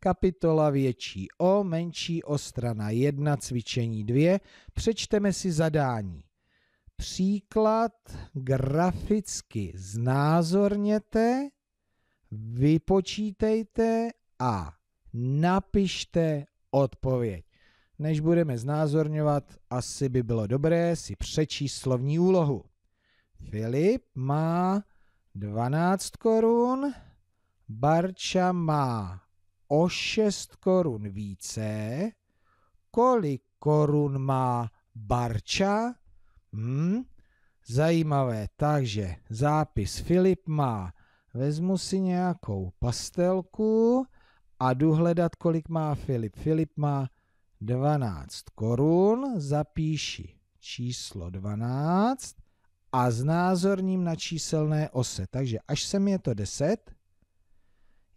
Kapitola větší O, menší O, strana 1, cvičení 2. Přečteme si zadání. Příklad graficky znázorněte, vypočítejte a napište odpověď. Než budeme znázorňovat, asi by bylo dobré si přečíst slovní úlohu. Filip má 12 korun, Barča má o 6 korun více, kolik korun má Barča? Hmm, zajímavé, takže zápis Filip má, vezmu si nějakou pastelku a jdu hledat, kolik má Filip. Filip má 12 korun, zapíši číslo 12 a znázorním na číselné ose. Takže až sem je to 10,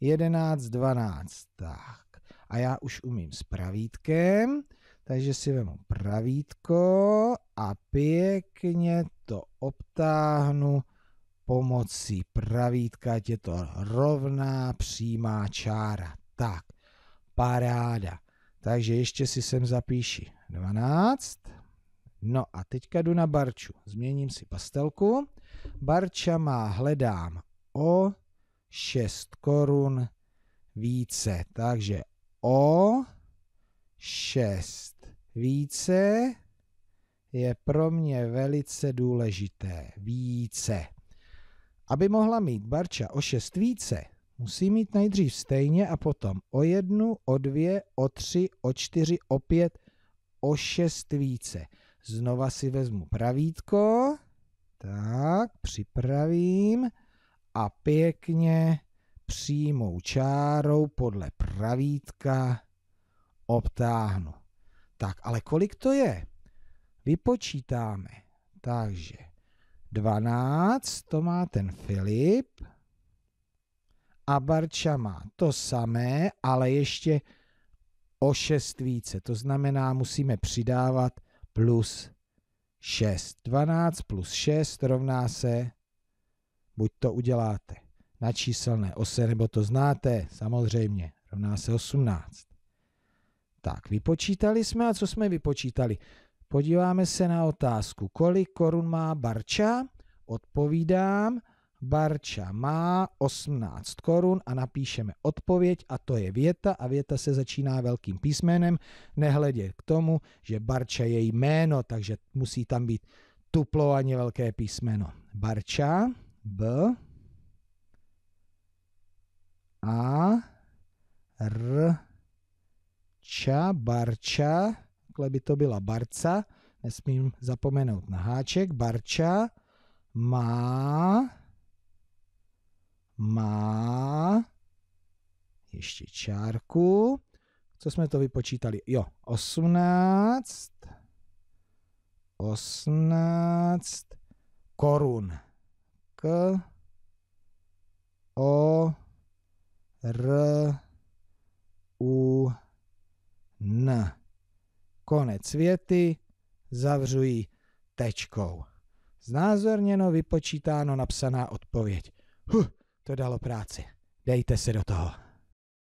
11, 12. Tak. A já už umím s pravítkem, takže si vemu pravítko a pěkně to obtáhnu pomocí pravítka, je to rovná přímá čára. Tak, paráda. Takže ještě si sem zapíši 12. No a teďka jdu na Barču. Změním si pastelku. Barča má, hledám O, 6 korun více. Takže o 6 více je pro mě velice důležité. Více. Aby mohla mít barča o 6 více, musí mít nejdřív stejně a potom o jednu, o dvě, o tři, o čtyři, o 5, o šest více. Znova si vezmu pravítko, tak, připravím a pěkně přímou čárou podle pravítka obtáhnu. Tak, ale kolik to je? Vypočítáme. Takže 12, to má ten Filip. A Barča má to samé, ale ještě o 6 více. To znamená, musíme přidávat plus 6. 12 plus 6 rovná se buď to uděláte na číselné ose, nebo to znáte, samozřejmě, rovná se 18. Tak, vypočítali jsme a co jsme vypočítali? Podíváme se na otázku, kolik korun má Barča? Odpovídám, Barča má 18 korun a napíšeme odpověď a to je věta a věta se začíná velkým písmenem, nehledě k tomu, že Barča je jméno, takže musí tam být tuplo a velké písmeno. Barča B A R Ča, Barča, takhle by to byla Barca, nesmím zapomenout na háček, Barča má, má, ještě čárku, co jsme to vypočítali, jo, 18, 18 korun k o r u n. Konec věty zavřují tečkou. Znázorněno, vypočítáno, napsaná odpověď. Huh, to dalo práci. Dejte se do toho.